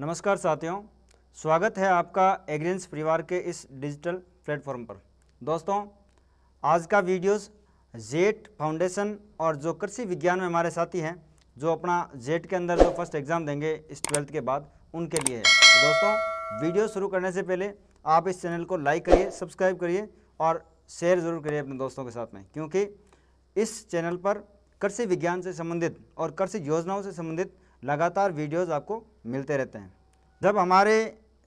नमस्कार साथियों स्वागत है आपका एग्रेंस परिवार के इस डिजिटल प्लेटफॉर्म पर दोस्तों आज का वीडियोस जेट फाउंडेशन और जो कृषि विज्ञान में हमारे साथी हैं जो अपना जेट के अंदर जो फर्स्ट एग्ज़ाम देंगे इस ट्वेल्थ के बाद उनके लिए है तो दोस्तों वीडियो शुरू करने से पहले आप इस चैनल को लाइक करिए सब्सक्राइब करिए और शेयर ज़रूर करिए अपने दोस्तों के साथ में क्योंकि इस चैनल पर कृषि विज्ञान से संबंधित और कृषि योजनाओं से संबंधित लगातार वीडियोज़ आपको मिलते रहते हैं जब हमारे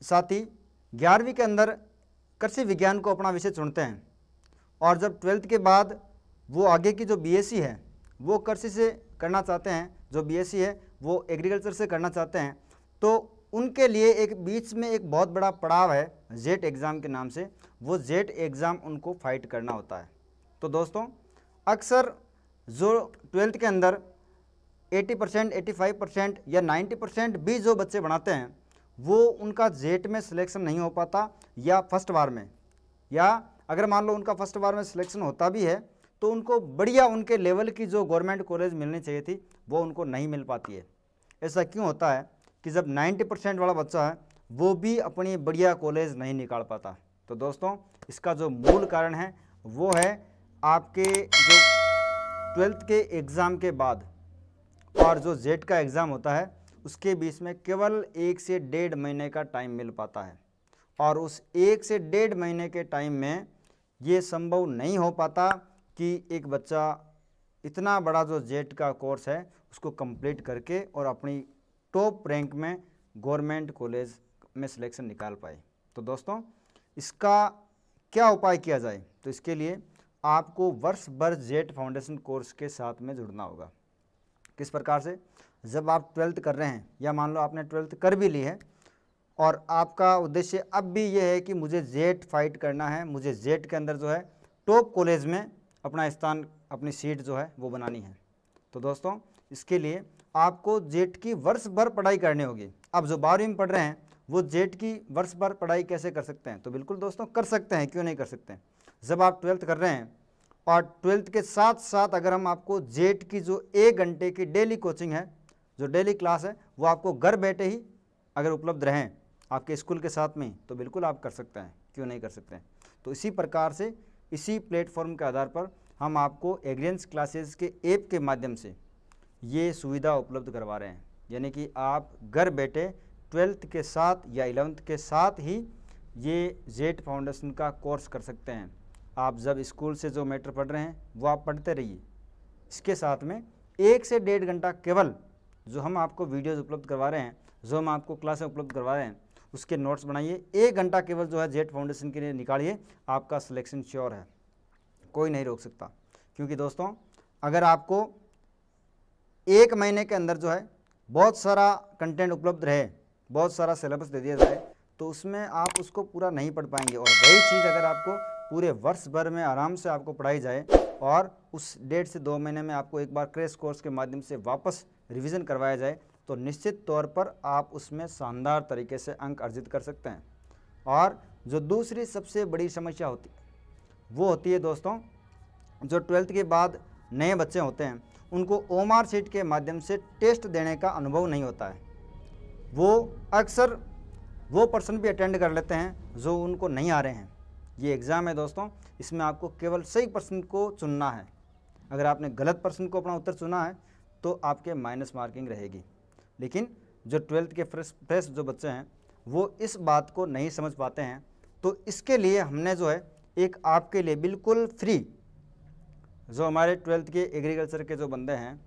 साथी ग्यारहवीं के अंदर कृषि विज्ञान को अपना विषय चुनते हैं और जब ट्वेल्थ के बाद वो आगे की जो बीएससी e है वो कृषि से करना चाहते हैं जो बीएससी e है वो एग्रीकल्चर से करना चाहते हैं तो उनके लिए एक बीच में एक बहुत बड़ा पड़ाव है जेट एग्ज़ाम के नाम से वो जेट एग्ज़ाम उनको फाइट करना होता है तो दोस्तों अक्सर जो ट्वेल्थ के अंदर 80 परसेंट एटी परसेंट या 90 परसेंट भी जो बच्चे बनाते हैं वो उनका जेट में सिलेक्शन नहीं हो पाता या फर्स्ट बार में या अगर मान लो उनका फर्स्ट बार में सिलेक्शन होता भी है तो उनको बढ़िया उनके लेवल की जो गवर्नमेंट कॉलेज मिलनी चाहिए थी वो उनको नहीं मिल पाती है ऐसा क्यों होता है कि जब 90 परसेंट वाला बच्चा है वो भी अपनी बढ़िया कॉलेज नहीं निकाल पाता तो दोस्तों इसका जो मूल कारण है वो है आपके जो ट्वेल्थ के एग्ज़ाम के बाद और जो जेट का एग्ज़ाम होता है उसके बीच में केवल एक से डेढ़ महीने का टाइम मिल पाता है और उस एक से डेढ़ महीने के टाइम में ये संभव नहीं हो पाता कि एक बच्चा इतना बड़ा जो जेट का कोर्स है उसको कंप्लीट करके और अपनी टॉप रैंक में गवर्नमेंट कॉलेज में सिलेक्शन निकाल पाए तो दोस्तों इसका क्या उपाय किया जाए तो इसके लिए आपको वर्ष भर जेट फाउंडेशन कोर्स के साथ में जुड़ना होगा किस प्रकार से जब आप ट्वेल्थ कर रहे हैं या मान लो आपने ट्वेल्थ कर भी ली है और आपका उद्देश्य अब भी ये है कि मुझे जेट फाइट करना है मुझे जेट के अंदर जो है टॉप कॉलेज में अपना स्थान अपनी सीट जो है वो बनानी है तो दोस्तों इसके लिए आपको जेट की वर्ष भर पढ़ाई करनी होगी अब जो बारहवीं में पढ़ रहे हैं वो जेट की वर्ष भर पढ़ाई कैसे कर सकते हैं तो बिल्कुल दोस्तों कर सकते हैं क्यों नहीं कर सकते जब आप ट्वेल्थ कर रहे हैं और ट्वेल्थ के साथ साथ अगर हम आपको जेट की जो एक घंटे की डेली कोचिंग है जो डेली क्लास है वो आपको घर बैठे ही अगर उपलब्ध रहें आपके स्कूल के साथ में तो बिल्कुल आप कर सकते हैं क्यों नहीं कर सकते हैं तो इसी प्रकार से इसी प्लेटफॉर्म के आधार पर हम आपको एग्रेंस क्लासेस के ऐप के माध्यम से ये सुविधा उपलब्ध करवा रहे हैं यानी कि आप घर बैठे ट्वेल्थ के साथ या इलेवंथ के साथ ही ये जेट फाउंडेशन का कोर्स कर सकते हैं आप जब स्कूल से जो मैटर पढ़ रहे हैं वो आप पढ़ते रहिए इसके साथ में एक से डेढ़ घंटा केवल जो हम आपको वीडियोज़ उपलब्ध करवा रहे हैं जो हम आपको क्लासें उपलब्ध करवा रहे हैं उसके नोट्स बनाइए एक घंटा केवल जो है जेट फाउंडेशन के लिए निकालिए आपका सिलेक्शन श्योर है कोई नहीं रोक सकता क्योंकि दोस्तों अगर आपको एक महीने के अंदर जो है बहुत सारा कंटेंट उपलब्ध रहे बहुत सारा सिलेबस दे दिया जाए तो उसमें आप उसको पूरा नहीं पढ़ पाएंगे और वही चीज़ अगर आपको पूरे वर्ष भर में आराम से आपको पढ़ाई जाए और उस डेढ़ से दो महीने में आपको एक बार क्रेश कोर्स के माध्यम से वापस रिविज़न करवाया जाए तो निश्चित तौर पर आप उसमें शानदार तरीके से अंक अर्जित कर सकते हैं और जो दूसरी सबसे बड़ी समस्या होती है वो होती है दोस्तों जो ट्वेल्थ के बाद नए बच्चे होते हैं उनको ओमार सीट के माध्यम से टेस्ट देने का अनुभव नहीं होता है वो अक्सर वो पर्सन भी अटेंड कर लेते हैं जो उनको नहीं आ रहे हैं ये एग्ज़ाम है दोस्तों इसमें आपको केवल सही प्रश्न को चुनना है अगर आपने गलत प्रश्न को अपना उत्तर चुना है तो आपके माइनस मार्किंग रहेगी लेकिन जो ट्वेल्थ के फ्रेश फ्रेश जो बच्चे हैं वो इस बात को नहीं समझ पाते हैं तो इसके लिए हमने जो है एक आपके लिए बिल्कुल फ्री जो हमारे ट्वेल्थ के एग्रीकल्चर के जो बंदे हैं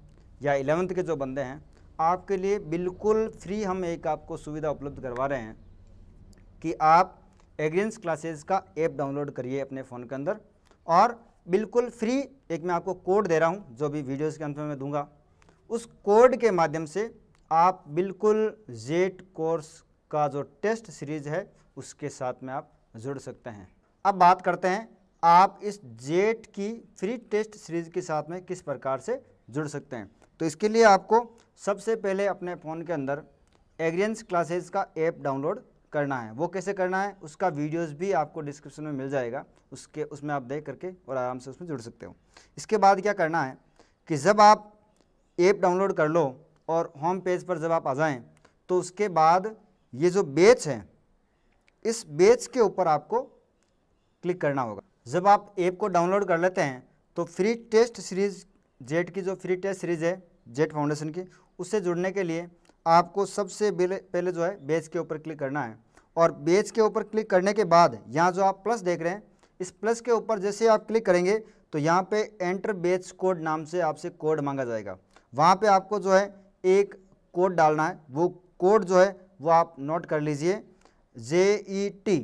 या इलेवंथ के जो बंदे हैं आपके लिए बिल्कुल फ्री हम एक आपको सुविधा उपलब्ध करवा रहे हैं कि आप एग्रेंस क्लासेस का ऐप डाउनलोड करिए अपने फ़ोन के अंदर और बिल्कुल फ्री एक मैं आपको कोड दे रहा हूँ जो भी वीडियोज़ के अंत में मैं दूंगा उस कोड के माध्यम से आप बिल्कुल जेट कोर्स का जो टेस्ट सीरीज़ है उसके साथ में आप जुड़ सकते हैं अब बात करते हैं आप इस जेट की फ्री टेस्ट सीरीज़ के साथ में किस प्रकार से जुड़ सकते हैं तो इसके लिए आपको सबसे पहले अपने फ़ोन के अंदर एग्रेंस क्लासेस का ऐप डाउनलोड करना है वो कैसे करना है उसका वीडियोस भी आपको डिस्क्रिप्शन में मिल जाएगा उसके उसमें आप देख करके और आराम से उसमें जुड़ सकते हो इसके बाद क्या करना है कि जब आप ऐप डाउनलोड कर लो और होम पेज पर जब आप आ जाएँ तो उसके बाद ये जो बेच है इस बेच के ऊपर आपको क्लिक करना होगा जब आप ऐप को डाउनलोड कर लेते हैं तो फ्री टेस्ट सीरीज़ जेट की जो फ्री टेस्ट सीरीज़ है जेट फाउंडेशन की उससे जुड़ने के लिए आपको सबसे पहले जो है बेच के ऊपर क्लिक करना है और बेच के ऊपर क्लिक करने के बाद यहाँ जो आप प्लस देख रहे हैं इस प्लस के ऊपर जैसे आप क्लिक करेंगे तो यहाँ पे एंटर बेच कोड नाम से आपसे कोड मांगा जाएगा वहाँ पे आपको जो है एक कोड डालना है वो कोड जो है वो आप नोट कर लीजिए जे ई टी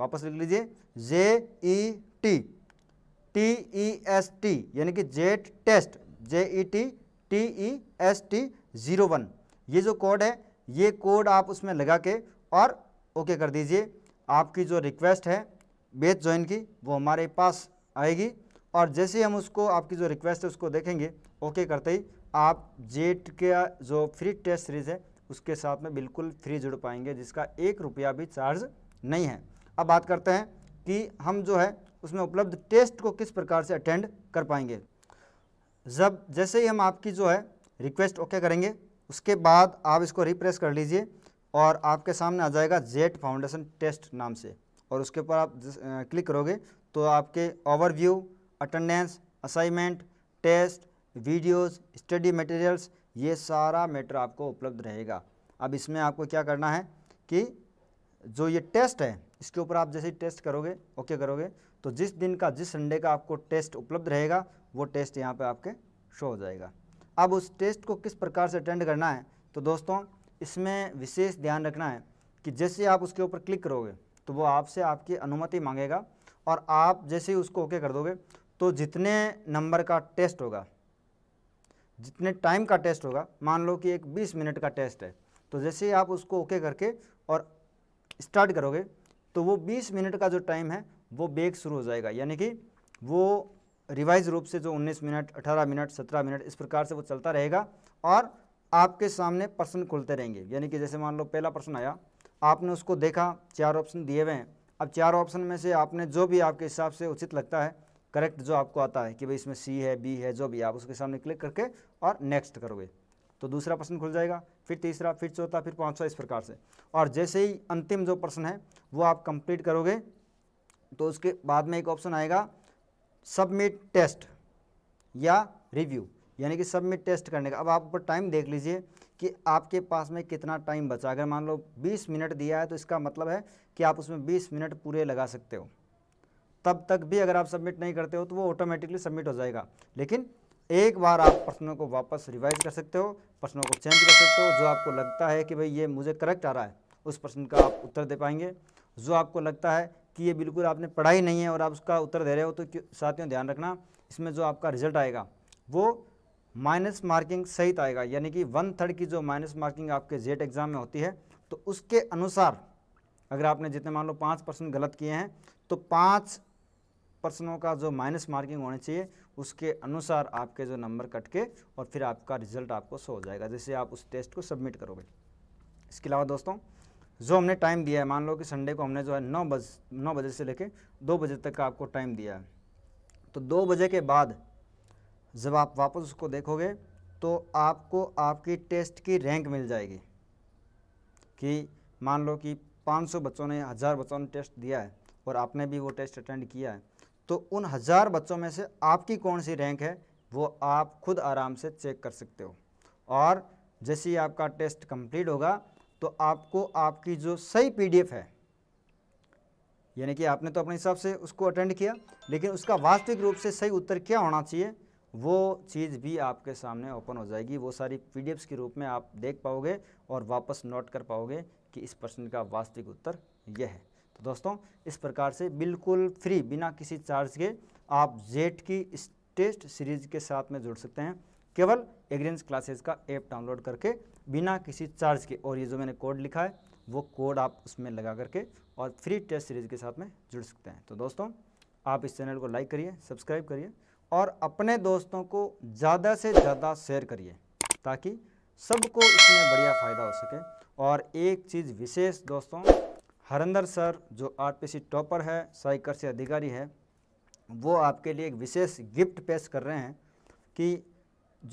वापस लिख लीजिए J E T T E S T यानी कि JET test J E T T E S T zero one ये जो कोड है ये कोड आप उसमें लगा के और ओके कर दीजिए आपकी जो रिक्वेस्ट है बेच ज्वाइन की वो हमारे पास आएगी और जैसे हम उसको आपकी जो रिक्वेस्ट है उसको देखेंगे ओके करते ही आप जेट का जो फ्री टेस्ट सीरीज़ है उसके साथ में बिल्कुल फ्री जुड़ पाएंगे जिसका एक रुपया भी चार्ज नहीं है अब बात करते हैं कि हम जो है उसमें उपलब्ध टेस्ट को किस प्रकार से अटेंड कर पाएंगे जब जैसे ही हम आपकी जो है रिक्वेस्ट ओके करेंगे उसके बाद आप इसको रिप्रेस कर लीजिए और आपके सामने आ जाएगा जेट फाउंडेशन टेस्ट नाम से और उसके ऊपर आप क्लिक करोगे तो आपके overview attendance assignment test videos study materials ये सारा मैटर आपको उपलब्ध रहेगा अब इसमें आपको क्या करना है कि जो ये टेस्ट है इसके ऊपर आप जैसे टेस्ट करोगे ओके करोगे तो जिस दिन का जिस संडे का आपको टेस्ट उपलब्ध रहेगा वो टेस्ट यहाँ पर आपके शो हो जाएगा अब उस टेस्ट को किस प्रकार से अटेंड करना है तो दोस्तों इसमें विशेष ध्यान रखना है कि जैसे आप उसके ऊपर क्लिक करोगे तो वो आपसे आपकी अनुमति मांगेगा और आप जैसे ही उसको ओके कर दोगे तो जितने नंबर का टेस्ट होगा जितने टाइम का टेस्ट होगा मान लो कि एक 20 मिनट का टेस्ट है तो जैसे ही आप उसको ओके करके और स्टार्ट करोगे तो वो 20 मिनट का जो टाइम है वो बेक शुरू हो जाएगा यानी कि वो रिवाइज रूप से जो 19 मिनट 18 मिनट 17 मिनट इस प्रकार से वो चलता रहेगा और आपके सामने प्रश्न खुलते रहेंगे यानी कि जैसे मान लो पहला प्रश्न आया आपने उसको देखा चार ऑप्शन दिए हुए हैं अब चार ऑप्शन में से आपने जो भी आपके हिसाब से उचित लगता है करेक्ट जो आपको आता है कि भाई इसमें सी है बी है जो भी आप उसके सामने क्लिक करके और नेक्स्ट करोगे तो दूसरा प्रश्न खुल जाएगा फिर तीसरा फिर चौथा फिर पाँचवा इस प्रकार से और जैसे ही अंतिम जो प्रश्न है वो आप कंप्लीट करोगे तो उसके बाद में एक ऑप्शन आएगा सबमिट टेस्ट या रिव्यू यानी कि सब में टेस्ट करने का अब आप ऊपर टाइम देख लीजिए कि आपके पास में कितना टाइम बचा अगर मान लो 20 मिनट दिया है तो इसका मतलब है कि आप उसमें 20 मिनट पूरे लगा सकते हो तब तक भी अगर आप सबमिट नहीं करते हो तो वो ऑटोमेटिकली सबमिट हो जाएगा लेकिन एक बार आप प्रश्नों को वापस रिवाइज कर सकते हो प्रश्नों को चेंज कर सकते हो जो आपको लगता है कि भाई ये मुझे करेक्ट आ रहा है उस प्रश्न का आप उत्तर दे पाएंगे जो आपको लगता है कि ये बिल्कुल आपने पढ़ाई नहीं है और आप उसका उत्तर दे रहे हो तो साथियों ध्यान रखना इसमें जो आपका रिजल्ट आएगा वो माइनस मार्किंग सहित आएगा यानी कि वन थर्ड की जो माइनस मार्किंग आपके जेट एग्ज़ाम में होती है तो उसके अनुसार अगर आपने जितने मान लो पाँच परसेंट गलत किए हैं तो पाँच प्रश्नों का जो माइनस मार्किंग होनी चाहिए उसके अनुसार आपके जो नंबर कट के और फिर आपका रिजल्ट आपको सो हो जाएगा जैसे आप उस टेस्ट को सबमिट करोगे इसके अलावा दोस्तों जो हमने टाइम दिया है मान लो कि संडे को हमने जो है नौ बज नौ बजे से लेकर दो बजे तक का आपको टाइम दिया है तो दो बजे के बाद जब आप वापस उसको देखोगे तो आपको आपकी टेस्ट की रैंक मिल जाएगी कि मान लो कि 500 बच्चों ने हज़ार बच्चों ने टेस्ट दिया है और आपने भी वो टेस्ट अटेंड किया है तो उन हज़ार बच्चों में से आपकी कौन सी रैंक है वो आप खुद आराम से चेक कर सकते हो और जैसे ही आपका टेस्ट कंप्लीट होगा तो आपको आपकी जो सही पीडीएफ है यानी कि आपने तो अपने हिसाब से उसको अटेंड किया लेकिन उसका वास्तविक रूप से सही उत्तर क्या होना चाहिए वो चीज़ भी आपके सामने ओपन हो जाएगी वो सारी पी के रूप में आप देख पाओगे और वापस नोट कर पाओगे कि इस प्रश्न का वास्तविक उत्तर यह है तो दोस्तों इस प्रकार से बिल्कुल फ्री बिना किसी चार्ज के आप जेट की इस टेस्ट सीरीज के साथ में जुड़ सकते हैं केवल एग्रेंस क्लासेस का ऐप डाउनलोड करके बिना किसी चार्ज के और ये जो मैंने कोड लिखा है वो कोड आप उसमें लगा करके और फ्री टेस्ट सीरीज़ के साथ में जुड़ सकते हैं तो दोस्तों आप इस चैनल को लाइक करिए सब्सक्राइब करिए और अपने दोस्तों को ज़्यादा से ज़्यादा शेयर करिए ताकि सबको इसमें बढ़िया फ़ायदा हो सके और एक चीज़ विशेष दोस्तों हरिंदर सर जो आर टॉपर है साइकर से अधिकारी है वो आपके लिए एक विशेष गिफ्ट पेश कर रहे हैं कि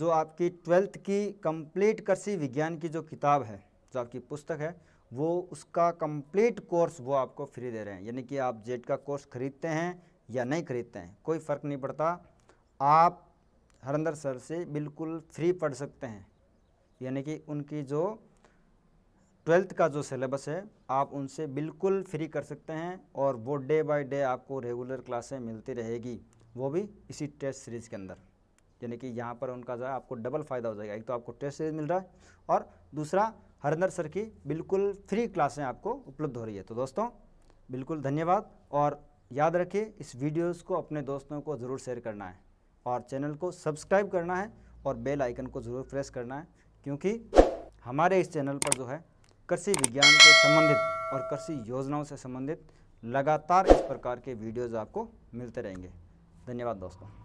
जो आपकी ट्वेल्थ की कंप्लीट कृषि विज्ञान की जो किताब है जो आपकी पुस्तक है वो उसका कंप्लीट कोर्स वो आपको फ्री दे रहे हैं यानी कि आप जेट का कोर्स खरीदते हैं या नहीं खरीदते हैं कोई फ़र्क नहीं पड़ता आप हरिंदर सर से बिल्कुल फ्री पढ़ सकते हैं यानी कि उनकी जो ट्वेल्थ का जो सिलेबस है आप उनसे बिल्कुल फ्री कर सकते हैं और वो डे बाय डे आपको रेगुलर क्लासें मिलती रहेगी वो भी इसी टेस्ट सीरीज़ के अंदर यानी कि यहाँ पर उनका जो है आपको डबल फ़ायदा हो जाएगा एक तो आपको टेस्ट सीरीज मिल रहा है और दूसरा हरिंदर सर की बिल्कुल फ्री क्लासें आपको उपलब्ध हो रही है तो दोस्तों बिल्कुल धन्यवाद और याद रखिए इस वीडियोज़ को अपने दोस्तों को ज़रूर शेयर करना है और चैनल को सब्सक्राइब करना है और बेल आइकन को ज़रूर प्रेस करना है क्योंकि हमारे इस चैनल पर जो है कृषि विज्ञान से संबंधित और कृषि योजनाओं से संबंधित लगातार इस प्रकार के वीडियोज़ आपको मिलते रहेंगे धन्यवाद दोस्तों